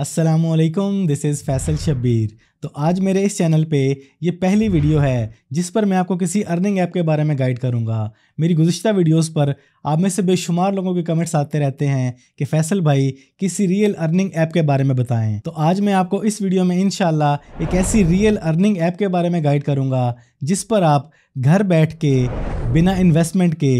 Aslam this is Faisal Shabbir तो आज मेरे इस चैनल पे ये पहली वीडियो है जिस पर मैं आपको किसी अर्निंग ऐप के बारे में गाइड करूँगा मेरी गुज्तर वीडियोस पर आप में से बेशुमार लोगों के कमेंट्स आते रहते हैं कि फैसल भाई किसी रियल अर्निंग ऐप के बारे में बताएं तो आज मैं आपको इस वीडियो में इन एक ऐसी रियल अर्निंग ऐप के बारे में गाइड करूँगा जिस पर आप घर बैठ के बिना इन्वेस्टमेंट के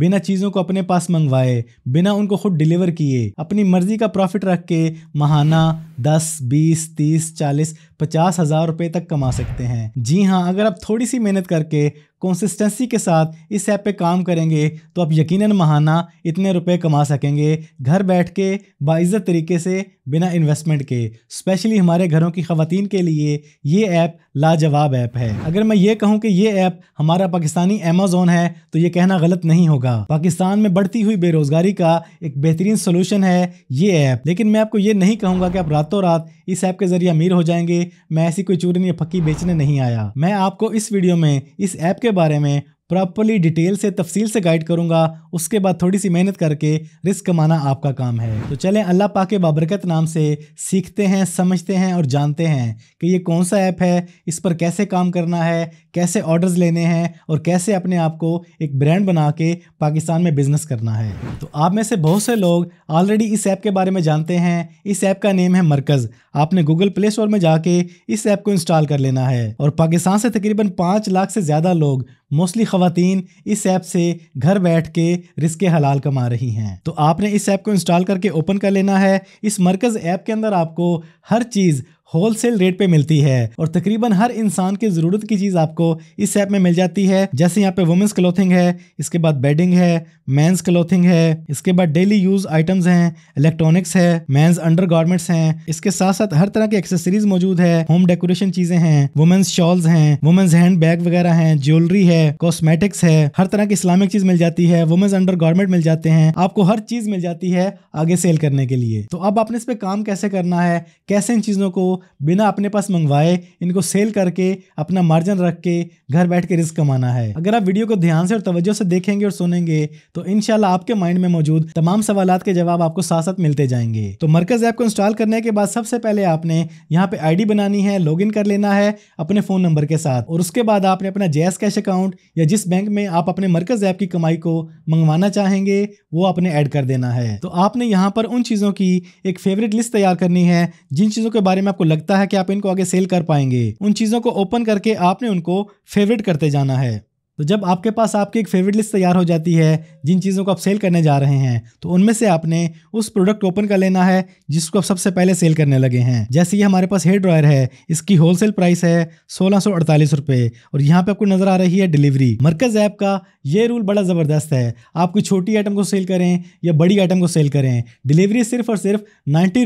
बिना चीज़ों को अपने पास मंगवाए बिना उनको खुद डिलीवर किए अपनी मर्जी का प्रॉफिट रख के महाना दस बीस तीस चालीस पचास हज़ार रुपये तक कमा सकते हैं जी हाँ अगर आप थोड़ी सी मेहनत करके कंसिस्टेंसी के साथ इस ऐप पे काम करेंगे तो आप यकीनन महाना इतने रुपए कमा सकेंगे घर बैठ के बाइजत तरीके से बिना इन्वेस्टमेंट के स्पेशली हमारे घरों की खवतिन के लिए ये ऐप लाजवाब ऐप है अगर मैं ये कहूँ कि ये ऐप हमारा पाकिस्तानी अमेजोन है तो ये कहना गलत नहीं होगा पाकिस्तान में बढ़ती हुई बेरोज़गारी का एक बेहतरीन सोलूशन है ये ऐप लेकिन मैं आपको ये नहीं कहूँगा कि आप रात रातों रात इस ऐप के जरिए अमीर हो जाएंगे मैं ऐसी कोई चूरन या फक्की बेचने नहीं आया मैं आपको इस वीडियो में इस ऐप के बारे में प्रॉपरली डिटेल से तफसील से गाइड करूंगा उसके बाद थोड़ी सी मेहनत करके रिस्क कमाना आपका काम है तो चलें अल्लाह पा के बाबरकत नाम से सीखते हैं समझते हैं और जानते हैं कि ये कौन सा ऐप है इस पर कैसे काम करना है कैसे ऑर्डर्स लेने हैं और कैसे अपने आप को एक ब्रांड बना के पाकिस्तान में बिजनेस करना है तो आप में से बहुत से लोग ऑलरेडी इस ऐप के बारे में जानते हैं इस ऐप का नेम है मरकज़ आपने गूगल प्ले स्टोर में जाके इस ऐप को इंस्टॉल कर लेना है और पाकिस्तान से तकरीबन पाँच लाख से ज़्यादा लोग मोस्टली खातन इस ऐप से घर बैठ के रिस्क हलाल कमा रही हैं तो आपने इस ऐप को इंस्टॉल करके ओपन कर लेना है इस मरकज़ ऐप के अंदर आपको हर चीज़ होलसेल रेट पे मिलती है और तकरीबन हर इंसान की जरूरत की चीज आपको इस ऐप में मिल जाती है जैसे यहाँ पे वुमेन्स क्लोथिंग है इसके बाद बेडिंग है मेन्स क्लोथिंग है इसके बाद डेली यूज आइटम्स हैं इलेक्ट्रॉनिक्स है मेन्स अंडर गार्मेंट्स है इसके साथ साथ हर तरह की एक्सेसरीज मौजूद है होम डेकोरेशन चीजें हैं वुमेन्स शॉल्स हैं वुमेन्स हैंड बैग वगैरह हैं ज्वेलरी है कॉस्मेटिक्स है हर तरह की इस्लामिक चीज मिल जाती है वुमेन्स अंडर मिल जाते हैं आपको हर चीज मिल जाती है आगे सेल करने के लिए तो अब आपने इस पे काम कैसे करना है कैसे इन चीजों को बिना अपने पास मंगवाए इनको सेल करके अपना मार्जिन रख के घर बैठ के रिस्क कमाना है अगर आप वीडियो को ध्यान से और तवज्जो से देखेंगे और सुनेंगे तो इनशाला आपके माइंड में मौजूद तमाम सवाल के जवाब आपको साथ साथ मिलते जाएंगे तो मरकज ऐप को इंस्टॉल करने के बाद सबसे पहले आपने यहाँ पे आई बनानी है लॉग कर लेना है अपने फोन नंबर के साथ और उसके बाद आपने अपना जैस कैश अकाउंट या जिस बैंक में आप अपने मरकज ऐप की कमाई को मंगवाना चाहेंगे वो आपने ऐड कर देना है तो आपने यहाँ पर उन चीज़ों की एक फेवरेट लिस्ट तैयार करनी है जिन चीज़ों के बारे में आपको लगता है कि आप इनको आगे सेल कर पाएंगे उन चीज़ों को ओपन करके आपने उनको फेवरेट करते जाना है तो जब आपके पास आपकी एक फेवरेट लिस्ट तैयार हो जाती है जिन चीज़ों को आप सेल करने जा रहे हैं तो उनमें से आपने उस प्रोडक्ट ओपन कर लेना है जिसको आप सबसे पहले सेल करने लगे हैं जैसे ये हमारे पास हेयर ड्रायर है इसकी होलसेल प्राइस है सोलह सौ और यहाँ पे आपको नज़र आ रही है डिलीवरी मरकज़ ऐप का ये रूल बड़ा ज़बरदस्त है आप कोई छोटी आइटम को सेल करें या बड़ी आइटम को सेल करें डिलीवरी सिर्फ और सिर्फ ninety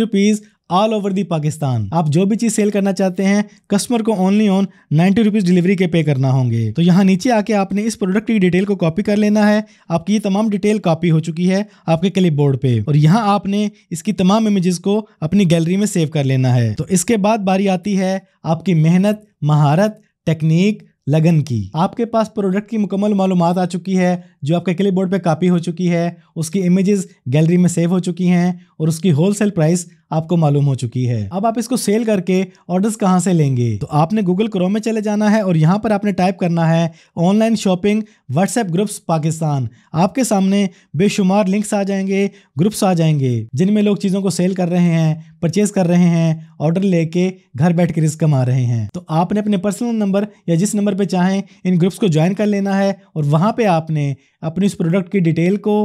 all over the Pakistan आप जो भी चीज सेल करना चाहते हैं कस्टमर को only on ninety rupees delivery के पे करना होंगे तो यहाँ नीचे आके आपने इस प्रोडक्ट की डिटेल को कॉपी कर लेना है आपकी ये तमाम डिटेल कॉपी हो चुकी है आपके क्लिप बोर्ड पे और यहाँ आपने इसकी तमाम इमेजेस को अपनी गैलरी में सेव कर लेना है तो इसके बाद बारी आती है आपकी मेहनत महारत टेक्निक लगन की आपके पास प्रोडक्ट की मुकम्मल मालूम आ चुकी है जो आपके क्लिप बोर्ड पर कापी हो चुकी है उसकी इमेजेस गैलरी में सेव हो चुकी हैं और उसकी होलसेल प्राइस आपको मालूम हो चुकी है अब आप इसको सेल करके ऑर्डर्स कहाँ से लेंगे तो आपने गूगल क्रोम में चले जाना है और यहाँ पर आपने टाइप करना है online shopping WhatsApp groups Pakistan आपके सामने बेशुमार लिंक्स आ जाएंगे ग्रुप्स आ जाएंगे जिनमें लोग चीज़ों को सेल कर रहे हैं परचेज कर रहे हैं ऑर्डर लेके घर बैठ के रिस्क कमा रहे हैं तो आपने अपने पर्सनल नंबर या जिस नंबर पर चाहें इन ग्रुप्स को ज्वाइन कर लेना है और वहाँ पर आपने अपनी उस प्रोडक्ट की डिटेल को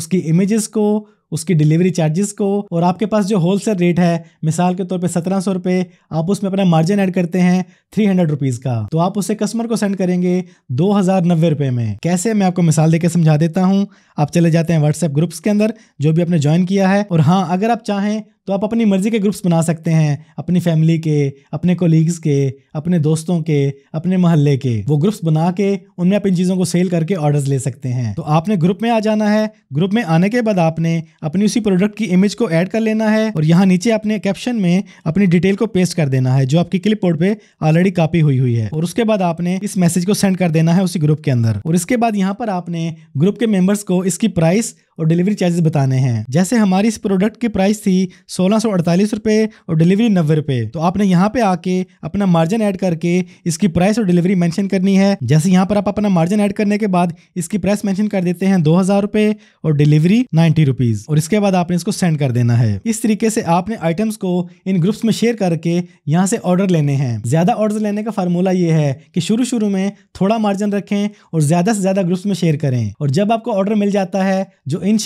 उसकी इमेजेस को उसकी डिलीवरी चार्जेस को और आपके पास जो होलसेल रेट है मिसाल के तौर पे सत्रह सौ रुपये आप उसमें अपना मार्जिन ऐड करते हैं थ्री हंड्रेड रुपीज़ का तो आप उसे कस्टमर को सेंड करेंगे दो हज़ार नब्बे रुपये में कैसे मैं आपको मिसाल देकर समझा देता हूँ आप चले जाते हैं व्हाट्सएप ग्रुप्स के अंदर जो भी आपने ज्वाइन किया है और हाँ अगर आप चाहें तो आप अपनी मर्ज़ी के ग्रुप्स बना सकते हैं अपनी फैमिली के अपने कोलीग्स के अपने दोस्तों के अपने मोहल्ले के वो ग्रुप्स बना के उनमें अपनी चीज़ों को सेल करके ऑर्डर्स ले सकते हैं तो आपने ग्रुप में आ जाना है ग्रुप में आने के बाद आपने अपनी उसी प्रोडक्ट की इमेज को ऐड कर लेना है और यहाँ नीचे अपने कैप्शन में अपनी डिटेल को पेस्ट कर देना है जो आपकी क्लिप बोर्ड पर ऑलरेडी कापी हुई हुई है और उसके बाद आपने इस मैसेज को सेंड कर देना है उसी ग्रुप के अंदर और इसके बाद यहाँ पर आपने ग्रुप के मेम्बर्स को इसकी प्राइस और डिलीवरी चार्जेस बताने हैं जैसे हमारी इस प्रोडक्ट की प्राइस थी सोलह सौ अड़तालीस और डिलीवरी नब्बे रुपए तो आपने यहाँ पे आके अपना मार्जिन ऐड करके इसकी प्राइस और डिलीवरी मेंशन करनी है जैसे यहाँ पर आप अपना मार्जिन ऐड करने के बाद इसकी प्राइस मेंशन कर देते हैं दो हजार और डिलीवरी नाइन्टी रुपीज और इसके बाद आपने इसको सेंड कर देना है इस तरीके से आपने आइटम्स को इन ग्रुप्स में शेयर करके यहाँ से ऑर्डर लेने हैं ज्यादा ऑर्डर लेने का फार्मूला ये है कि शुरू शुरू में थोड़ा मार्जिन रखें और ज्यादा से ज्यादा ग्रुप्स में शेयर करें और जब आपको ऑर्डर मिल जाता है जो इन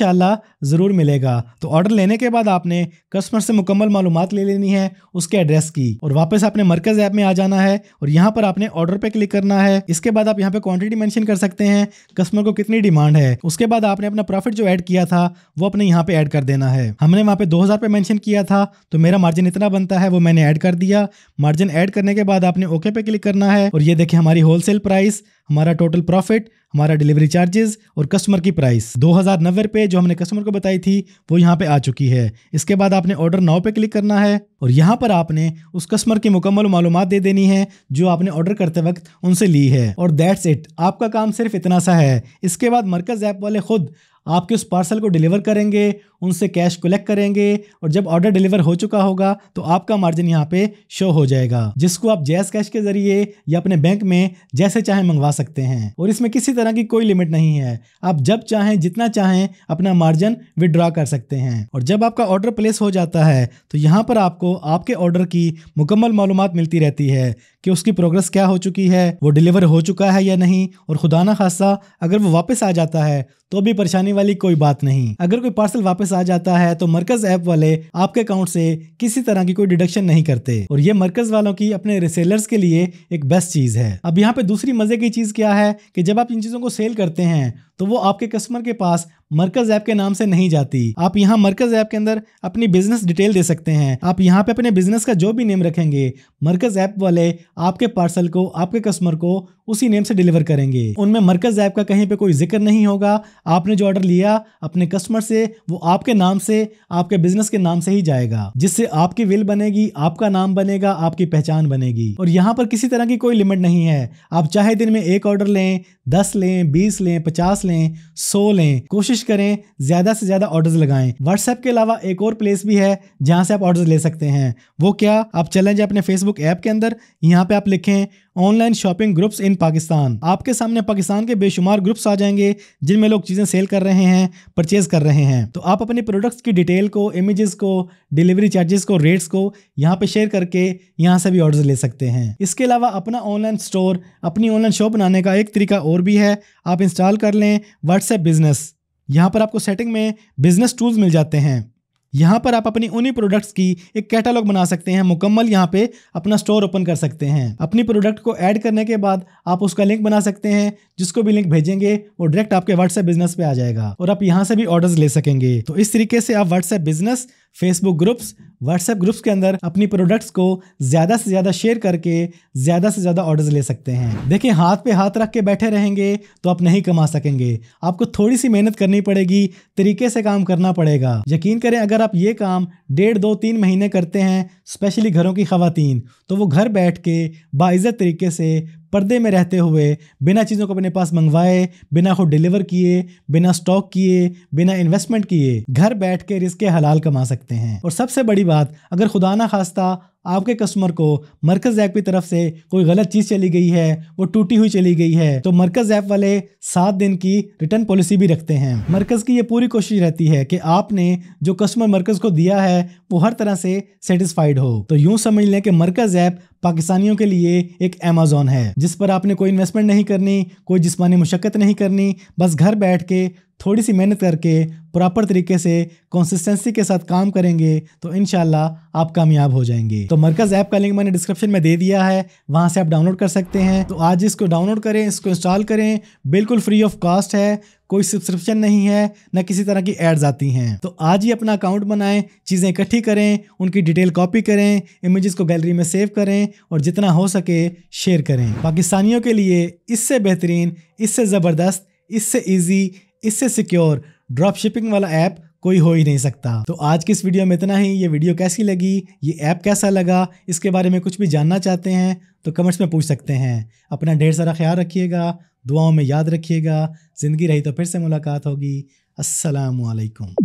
ज़रूर मिलेगा तो ऑर्डर लेने के बाद आपने कस्टमर से मुकम्मल मालूम ले लेनी है उसके एड्रेस की और वापस आपने मरकज़ ऐप में आ जाना है और यहाँ पर आपने ऑर्डर पे क्लिक करना है इसके बाद आप यहाँ पे क्वांटिटी मेंशन कर सकते हैं कस्टमर को कितनी डिमांड है उसके बाद आपने अपना प्रॉफिट जो ऐड किया था वो अपने यहाँ पे ऐड कर देना है हमने वहाँ पे दो हज़ार रुपये मैंशन किया था तो मेरा मार्जिन इतना बनता है वो मैंने ऐड कर दिया मार्जिन ऐड करने के बाद आपने ओके पे क्लिक करना है और ये देखिए हमारी होलसेल प्राइस हमारा टोटल प्रॉफिट हमारा डिलीवरी चार्जेस और कस्टमर की प्राइस दो हज़ार नब्बे रुपये जो हमने कस्टमर को बताई थी वो यहाँ पे आ चुकी है इसके बाद आपने ऑर्डर नाव पे क्लिक करना है और यहाँ पर आपने उस कस्टमर की मुकम्मल मालूम दे देनी है जो आपने ऑर्डर करते वक्त उनसे ली है और दैट्स इट आपका काम सिर्फ इतना सा है इसके बाद मरकज़ ऐप वाले खुद आपके उस पार्सल को डिलीवर करेंगे उनसे कैश कलेक्ट करेंगे और जब ऑर्डर डिलीवर हो चुका होगा तो आपका मार्जिन यहाँ पे शो हो जाएगा जिसको आप जैस कैश के जरिए या अपने बैंक में जैसे चाहें मंगवा सकते हैं और इसमें किसी तरह की कोई लिमिट नहीं है आप जब चाहें जितना चाहें अपना मार्जिन विड्रॉ कर सकते हैं और जब आपका ऑर्डर प्लेस हो जाता है तो यहाँ पर आपको आपको आपके ऑर्डर की मुकम्मल मालूम मिलती रहती है कि उसकी प्रोग्रेस क्या हो चुकी है वो डिलीवर हो चुका है या नहीं और खुदा ना खासा अगर वो वापस आ जाता है तो भी परेशानी वाली कोई बात नहीं अगर कोई पार्सल वापस आ जाता है तो मरकज ऐप वाले आपके अकाउंट से किसी तरह की कोई डिडक्शन नहीं करते और ये मरकज वालों की अपने रिसेलर्स के लिए एक बेस्ट चीज है अब यहाँ पे दूसरी मजे की चीज क्या है कि जब आप इन चीजों को सेल करते हैं तो वो आपके कस्टमर के पास मरकज ऐप के नाम से नहीं जाती आप यहाँ मरकज ऐप के अंदर अपनी बिजनेस डिटेल दे सकते हैं आप यहाँ पे अपने बिजनेस का जो भी नेम रखेंगे मरकज ऐप वाले आपके पार्सल को आपके कस्टमर को उसी नेम से डिलीवर करेंगे उनमें मरकज ऐप का कहीं पे कोई जिक्र नहीं होगा आपने जो ऑर्डर लिया अपने कस्टमर से वो आपके नाम से आपके बिजनेस के नाम से ही जाएगा जिससे आपकी विल बनेगी आपका नाम बनेगा आपकी पहचान बनेगी और यहाँ पर किसी तरह की कोई लिमिट नहीं है आप चाहे दिन में एक ऑर्डर लें दस लें बीस लें पचास लें सौ लें कोशिश करें ज्यादा से ज्यादा ऑर्डर लगाए व्हाट्सएप के अलावा एक और प्लेस भी है जहाँ से आप ऑर्डर ले सकते हैं वो क्या आप चले जाए अपने फेसबुक ऐप के अंदर यहाँ पे आप लिखें online shopping groups in Pakistan आपके सामने पाकिस्तान के बेशुमार ग्रुप्स आ जाएंगे जिनमें लोग चीज़ें सेल कर रहे हैं परचेज कर रहे हैं तो आप अपने प्रोडक्ट्स की डिटेल को इमेजेस को डिलीवरी चार्जेस को रेट्स को यहाँ पे शेयर करके यहाँ से भी ऑर्डर ले सकते हैं इसके अलावा अपना ऑनलाइन स्टोर अपनी ऑनलाइन शॉप बनाने का एक तरीका और भी है आप इंस्टॉल कर लें व्हाट्सएप बिजनेस यहाँ पर आपको सेटिंग में बिजनेस टूल्स मिल जाते हैं यहाँ पर आप अपनी उन्हीं प्रोडक्ट्स की एक कैटलॉग बना सकते हैं मुकम्मल यहाँ पे अपना स्टोर ओपन कर सकते हैं अपनी प्रोडक्ट को ऐड करने के बाद आप उसका लिंक बना सकते हैं जिसको भी लिंक भेजेंगे वो डायरेक्ट आपके व्हाट्सएप बिजनेस पे आ जाएगा और आप यहाँ से भी ऑर्डर्स ले सकेंगे तो इस तरीके से आप WhatsApp business Facebook groups WhatsApp groups के अंदर अपनी प्रोडक्ट्स को ज़्यादा से ज़्यादा शेयर करके ज़्यादा से ज़्यादा ऑर्डर्स ले सकते हैं देखिए हाथ पे हाथ रख के बैठे रहेंगे तो आप नहीं कमा सकेंगे आपको थोड़ी सी मेहनत करनी पड़ेगी तरीके से काम करना पड़ेगा यकीन करें अगर अगर आप ये काम डेढ़ दो तीन महीने करते हैं स्पेशली घरों की खातन तो वो घर बैठ के बाइज़त तरीके से पर्दे में रहते हुए बिना चीज़ों को अपने पास मंगवाए बिना खुद डिलीवर किए बिना स्टॉक किए बिना इन्वेस्टमेंट किए घर बैठ के रिस्क हलाल कमा सकते हैं और सबसे बड़ी बात अगर खुदा ना खास्ता आपके कस्टमर को मरकज ऐप की तरफ से कोई गलत चीज़ चली गई है वो टूटी हुई चली गई है तो मरकज ऐप वाले सात दिन की रिटर्न पॉलिसी भी रखते हैं मरकज की ये पूरी कोशिश रहती है कि आपने जो कस्टमर मरकज को दिया है वो हर तरह से सेटिस्फाइड हो तो यूं समझ लें कि मरकज ऐप पाकिस्तानियों के लिए एक अमेजोन है जिस पर आपने कोई इन्वेस्टमेंट नहीं करनी कोई जिसमानी मुशक्क़त नहीं करनी बस घर बैठ के थोड़ी सी मेहनत करके प्रॉपर तरीके से कंसिस्टेंसी के साथ काम करेंगे तो इन आप कामयाब हो जाएंगे तो मरकज़ ऐप का लिंक मैंने डिस्क्रिप्शन में दे दिया है वहाँ से आप डाउनलोड कर सकते हैं तो आज इसको डाउनलोड करें इसको इंस्टॉल करें बिल्कुल फ्री ऑफ कॉस्ट है कोई सब्सक्रिप्शन नहीं है ना किसी तरह की एड्स आती हैं तो आज ही अपना अकाउंट बनाएं चीज़ें इकट्ठी करें उनकी डिटेल कॉपी करें इमेजेस को गैलरी में सेव करें और जितना हो सके शेयर करें पाकिस्तानियों के लिए इससे बेहतरीन इससे ज़बरदस्त इससे ईजी इससे सिक्योर ड्रॉप शिपिंग वाला ऐप कोई हो ही नहीं सकता तो आज की इस वीडियो में इतना ही ये वीडियो कैसी लगी ये ऐप कैसा लगा इसके बारे में कुछ भी जानना चाहते हैं तो कमेंट्स में पूछ सकते हैं अपना ढेर सारा ख्याल रखिएगा दुआओं में याद रखिएगा ज़िंदगी रही तो फिर से मुलाकात होगी असलकम